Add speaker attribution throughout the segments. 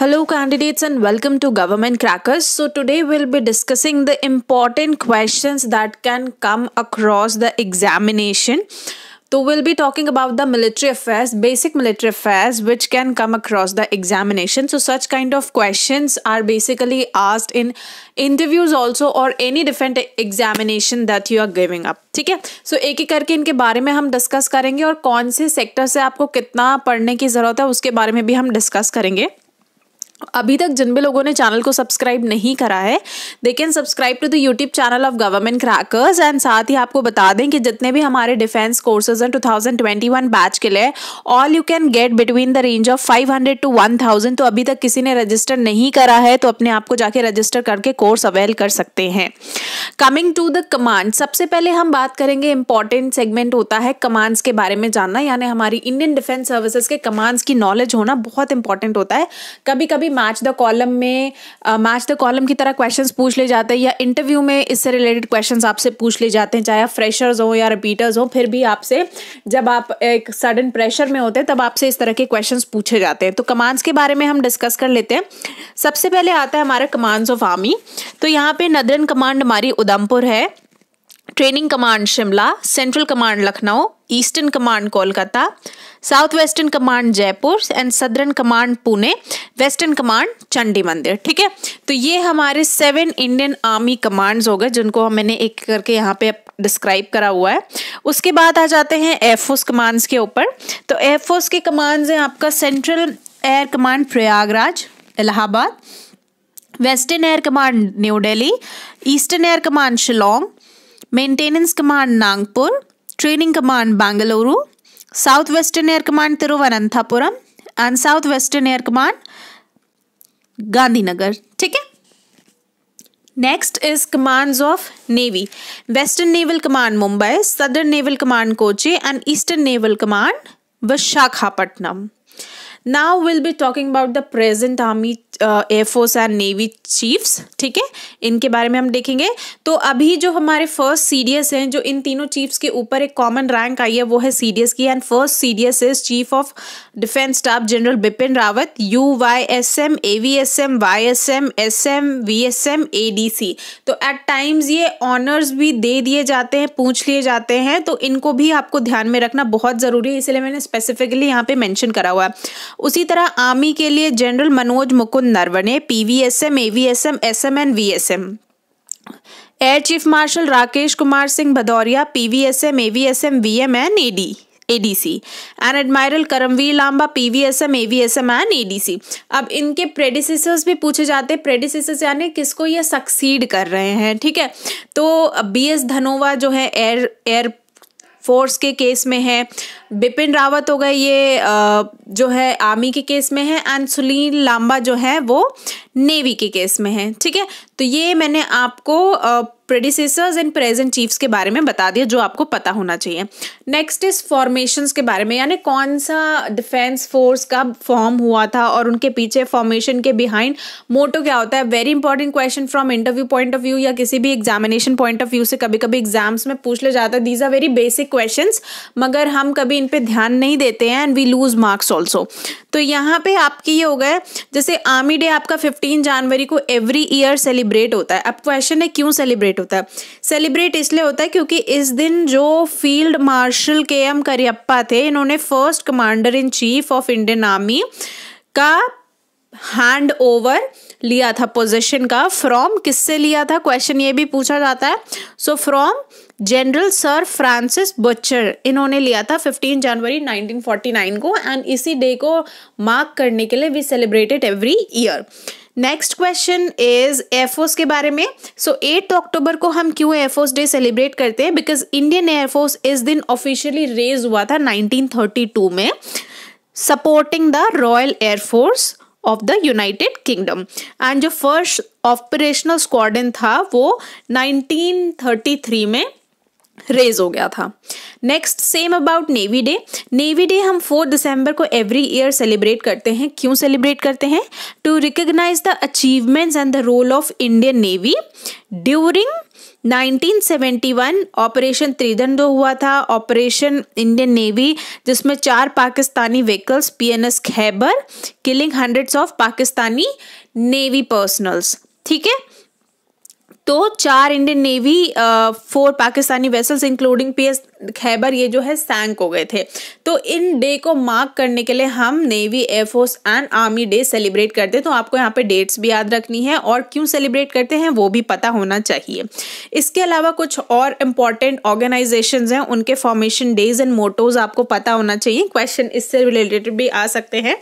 Speaker 1: Hello candidates and welcome to Government Crackers. So today we'll be discussing the important questions that can come across the examination. तो will be talking about the military affairs basic military affairs which can come across the examination so such kind of question are basically asked in interviews also or any different examination that you are giving up ठीक है सो एक ही करके इनके बारे में हम discuss करेंगे और कौन से सेक्टर से आपको कितना पढ़ने की जरूरत है उसके बारे में भी हम डिस्कस करेंगे अभी तक जिन भी लोगों ने चैनल को सब्सक्राइब नहीं करा है they can subscribe to the YouTube channel of Government Crackers and साथ ही आपको बता दें कि जितने भी हमारे डिफेंस कोर्सेज हैं 2021 बैच के लिए all you can get between the range of 500 to 1000 तो अभी तक किसी ने रजिस्टर नहीं करा है तो अपने आप को जाके रजिस्टर करके कोर्स अवेल कर सकते हैं कमिंग टू द कमांड सबसे पहले हम बात करेंगे इंपॉर्टेंट सेगमेंट होता है कमांड्स के बारे में जानना यानी हमारी इंडियन डिफेंस सर्विसेज के कमांड्स की नॉलेज होना बहुत इंपॉर्टेंट होता है कभी कभी भी मैच द कॉलम में मैच द कॉलम की तरह क्वेश्चंस पूछ ले जाते हैं या इंटरव्यू में इससे रिलेटेड क्वेश्चंस आपसे पूछ ले जाते हैं चाहे आप फ्रेशर्स हों या रिपीटर्स हों फिर भी आपसे जब आप एक सडन प्रेशर में होते हैं तब आपसे इस तरह के क्वेश्चन पूछे जाते हैं तो कमांड्स के बारे में हम डिस्कस कर लेते हैं सबसे पहले आता है हमारा कमांड्स ऑफ आर्मी तो यहाँ पे नदरन कमांड हमारी उधमपुर है training command Shimla central command Lucknow eastern command Kolkata south western command Jaipur and southern command Pune western command Chandi Mandir ठीक है तो ये हमारे सेवन इंडियन आर्मी कमांड्स हो गए जिनको मैंने एक करके यहाँ पे डिस्क्राइब करा हुआ है उसके बाद आ जाते हैं एयरफोर्स कमांड्स के ऊपर तो एयरफोर्स के कमांड्स हैं आपका central air command Prayagraj Allahabad western air command new Delhi eastern air command Shillong maintenance command Nagpur training command Bengaluru South Western Air Command Thiruvananthapuram and South Western Air Command Gandhinagar. ठीक है next is commands of navy western naval command Mumbai southern naval command Kochi and eastern naval command Visakhapatnam now will be talking about the present army air force and navy chiefs ठीक है इनके बारे में हम देखेंगे तो अभी जो हमारे फर्स्ट सीडीएस हैं जो इन तीनों चीफ्स के ऊपर एक कॉमन रैंक आई है वो है सीडीएस की and first CDS is chief of defence staff general Bipin Rawat U Y S M A V S M Y S M S M V S M A D C तो at times ये honours भी दे दिए जाते हैं पूछ लिए जाते हैं तो इनको भी आपको ध्यान में रखना बहुत ज़रूरी है इसलिए मैंने स्पेसिफिकली यहाँ पे मैंशन करा हुआ है उसी तरह आर्मी के लिए general Manoj Mukund Naravane PVSM AVSM SMN VSM air chief marshal Rakesh Kumar Singh Bhadauria PVSM AVSM VMN AD ADC and admiral Karambir Lamba PVSM AVSM and ADC अब इनके प्रेडिसेसर्स भी पूछे जाते हैं प्रेडिसेसर्स यानी किसको ये सक्सीड कर रहे हैं ठीक है तो बीएस धनोवा जो है एयर एयर फोर्स के केस में है बिपिन रावत हो गए ये जो है आर्मी के केस में है एंड सुनील लांबा जो है वो नेवी के केस में है ठीक है तो ये मैंने आपको प्रेडिसेसर्स एंड प्रेजेंट चीफ्स के बारे में बता दिया जो आपको पता होना चाहिए नेक्स्ट इज फॉर्मेशंस के बारे में यानी कौन सा डिफेंस फोर्स का फॉर्म हुआ था और उनके पीछे फॉर्मेशन के बिहाइंड मोटो क्या होता है very important question from interview point of view या किसी भी एग्जामिनेशन पॉइंट ऑफ व्यू से कभी कभी एग्जाम्स में पूछ ले जाता है these are very basic question मगर हम कभी इन पे ध्यान नहीं देते हैं and we lose marks also तो यहाँ पे आपकी ये हो गए जैसे आर्मी डे आपका 15 जनवरी को एवरी ईयर सेलिब्रेट होता है अब क्वेश्चन है क्यों सेलिब्रेट होता है सेलिब्रेट इसलिए होता है क्योंकि इस दिन जो field marshal K M Cariappa थे इन्होंने first commander in chief of Indian army का हैंड ओवर लिया था पोजिशन का फ्रॉम किससे लिया था क्वेश्चन ये भी पूछा जाता है so from general sir Francis Bucher इन्होंने लिया था 15 जनवरी 1949 को एंड इसी डे को मार्क करने के लिए we celebrated every year next question is air force के बारे में सो एट अक्टूबर को हम क्यों एयरफोर्स डे सेलिब्रेट करते हैं बिकॉज इंडियन एयरफोर्स इस दिन ऑफिशियली रेज हुआ था 1932 में supporting the Royal Air Force of the United Kingdom and जो फर्स्ट ऑपरेशनल स्क्वाडन था वो 1933 में रेज हो गया था next same about navy day navy day हम 4 दिसंबर को एवरी ईयर सेलिब्रेट करते हैं क्यों सेलिब्रेट करते हैं to recognize the achievements and the role of Indian navy during 1971 operation trident हुआ था ऑपरेशन इंडियन नेवी जिसमें चार Pakistani vehicles PNS Khaibar killing hundreds of Pakistani navy personnels ठीक है तो चार Indian navy four Pakistani vessels including P S Khaibar ये जो है सैंक हो गए थे तो इन डे को मार्क करने के लिए हम navy air force and army day celebrate करते हैं तो आपको यहाँ पे डेट्स भी याद रखनी है और क्यों सेलिब्रेट करते हैं वो भी पता होना चाहिए इसके अलावा कुछ और इम्पॉर्टेंट ऑर्गेनाइजेशन हैं उनके फॉर्मेशन डेज एंड मोटोज आपको पता होना चाहिए क्वेश्चन इससे रिलेटेड भी आ सकते हैं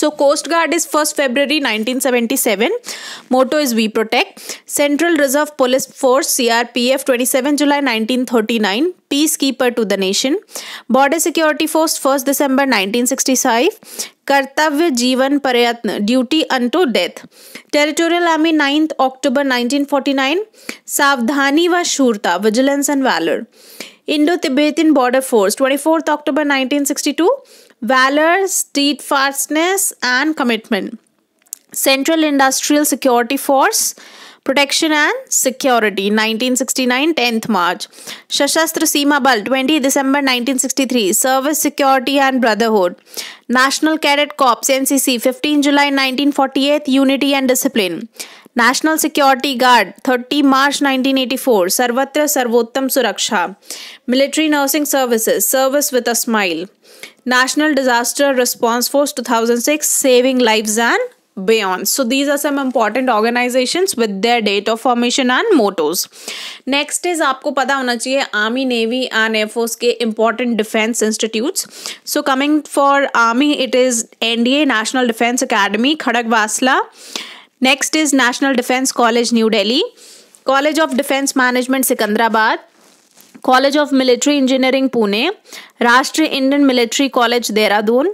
Speaker 1: so coast guard is first February 1977 motto is we protect central reserve police force CRPF 27 July 1939 peace keeper to the nation border security force first December 1965 कर्तव्य जीवन प्रयत्न duty to death territorial army ninth October 1949 सावधानी व शूरता vigilance and valour Indo Tibetan border force twenty fourth October 1962 valour steadfastness and commitment Central Industrial Security Force protection and security 1969 10th march shashastra seema bal 20 december 1963 service security and brotherhood national cadet corps ncc 15 july 1948 unity and discipline national security guard 30 march 1984 sarvatra sarvottam suraksha military nursing services service with a smile national disaster response force 2006 saving lives and beyond. So these are some important organizations with their date of formation and mottos. Next is aapko pata hona chahiye army navy and air force ke important defense institutes. So coming for army it is NDA National Defense Academy khadakwasla Next is National Defense College New Delhi. College of Defense Management Sikandrabad. College of Military Engineering Pune. Rashtriya Indian Military College Dehradun.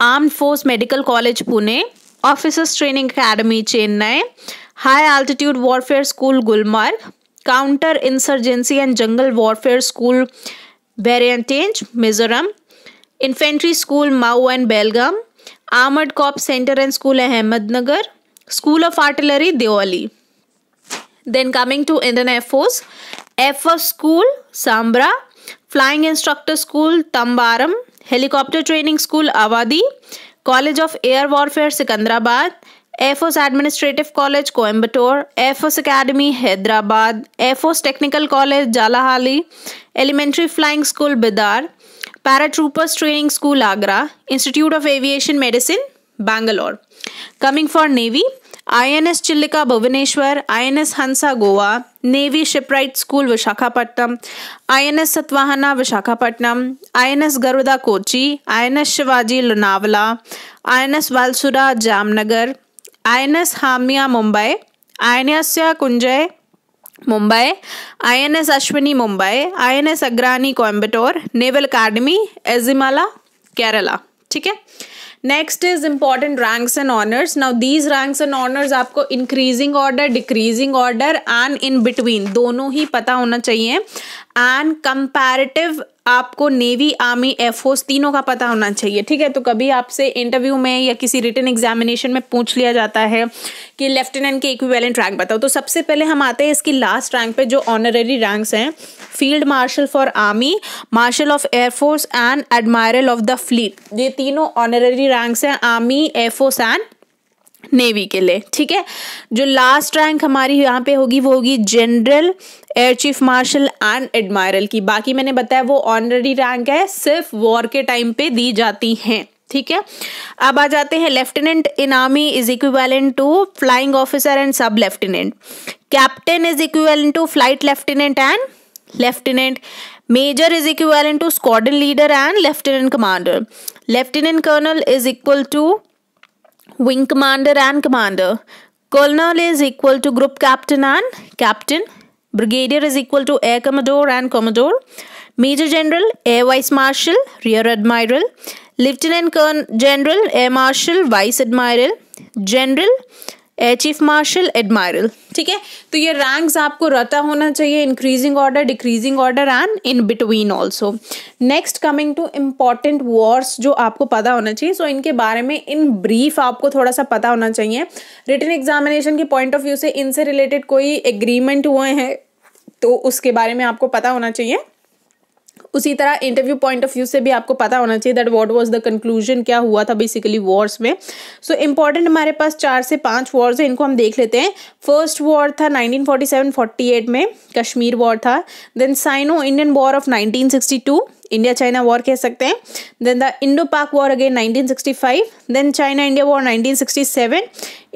Speaker 1: Armed Force Medical College Pune. Officers training academy Chennai high altitude warfare school Gulmarg counter insurgency and jungle warfare school वेरियंटेंज Mizoram infantry school Mhow and Belgaum armoured corps centre and school Ahmednagar school of artillery Deolali then coming to Indian air force AF school Sambra flying instructor school school tambaram training school Avadi college of air warfare Secunderabad AFOS administrative college Coimbatore AFOS academy Hyderabad AFOS technical college Jalahalli elementary flying school Bidar paratroopers training school Agra institute of aviation medicine Bangalore coming for navy INS Chilika Bhubaneswar INS Hansa Goa navy shipwright school Visakhapatnam INS Satavahana Visakhapatnam INS Garuda Kochi INS Shivaji Lonavala INS Valsura Jamnagar INS Hamla Mumbai INS Kunjali Mumbai INS Ashwini Mumbai INS Agrani Coimbatore naval academy Ezhimala Kerala ठीक है next is important ranks and honours now these ranks and honours आपको increasing order decreasing order and in between दोनों ही पता होना चाहिए and comparative आपको navy army air force तीनों का पता होना चाहिए ठीक है तो कभी आपसे इंटरव्यू में या किसी रिटर्न एग्जामिनेशन में पूछ लिया जाता है कि लेफ्टिनेंट के इक्विवेलेंट रैंक बताओ तो सबसे पहले हम आते हैं इसकी लास्ट रैंक पे जो ऑनररी रैंक्स हैं field marshal for army marshal of air force and admiral of the fleet ये तीनों ऑनररी रैंक्स हैं आर्मी एयरफोर्स एंड नेवी के लिए ठीक है जो लास्ट रैंक हमारी यहाँ पे होगी वो होगी general air chief marshal and admiral की बाकी मैंने बताया वो ऑनररी रैंक है सिर्फ वॉर के टाइम पे दी जाती हैं ठीक है अब आ जाते हैं lieutenant in army is equivalent to flying officer and sub lieutenant captain is equivalent to flight lieutenant and lieutenant major is equal to squadron leader and lieutenant commander lieutenant colonel is equal to Wing commander and commander. Colonel is equal to group captain and captain. Brigadier is equal to air commodore and commodore. Major general, air vice marshal, rear admiral. Lieutenant Colonel General, Air Marshal, Vice Admiral, General, Air Chief Marshal, Admiral. ठीक है तो ये ranks आपको रता होना चाहिए increasing order decreasing order and in between also next coming to important wars जो आपको पता होना चाहिए सो so, इनके बारे में इन ब्रीफ आपको थोड़ा सा पता होना चाहिए रिटर्न एग्जामिनेशन के पॉइंट ऑफ व्यू से इनसे रिलेटेड कोई एग्रीमेंट हुए हैं तो उसके बारे में आपको पता होना चाहिए उसी तरह इंटरव्यू पॉइंट ऑफ व्यू से भी आपको पता होना चाहिए that what was the conclusion क्या हुआ था बेसिकली वॉर्स में सो इंपॉर्टेंट हमारे पास चार से पांच वॉर्स हैं इनको हम देख लेते हैं फर्स्ट वॉर था 1947-48 में कश्मीर वॉर था then cyano Indian war of 1962 India China war कह सकते हैं देन द इंडो पाक war again nineteen then China India war nineteen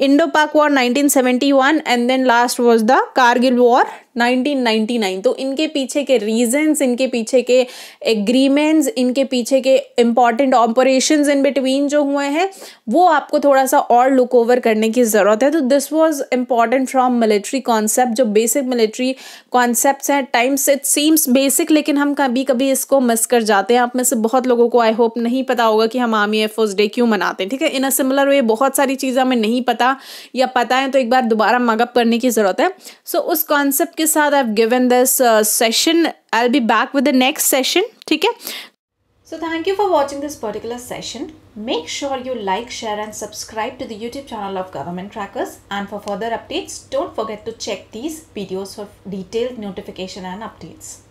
Speaker 1: इंडो-पाक war 1971 and then last was the Kargil war 1999 तो इनके पीछे के रीजंस इनके पीछे के एग्रीमेंट्स इनके पीछे के इम्पॉर्टेंट ऑपरेशंस इन बिटवीन जो हुए हैं वो आपको थोड़ा सा और लुक ओवर करने की ज़रूरत है तो this was important from military concept जो बेसिक मिलिट्री कॉन्सेप्ट हैं टाइम्स इट सीम्स बेसिक लेकिन हम कभी कभी इसको मिस कर जाते हैं आप में से बहुत लोगों को आई होप नहीं पता होगा कि हम आर्मी एयरफोर्स डे क्यों मनाते हैं ठीक है इन अ सिमिलर वे बहुत सारी चीज़ें हमें नहीं पता पता या पता है तो एक बार दोबारा मगअप करने की ज़रूरत है सो so, उस कॉन्सेप्ट के साथ I given this session I be back with the next session ठीक है so thank you for watching this particular session make sure you like share and subscribe to the YouTube channel of government trackers and for further updates don't forget to check these videos for detailed notification and updates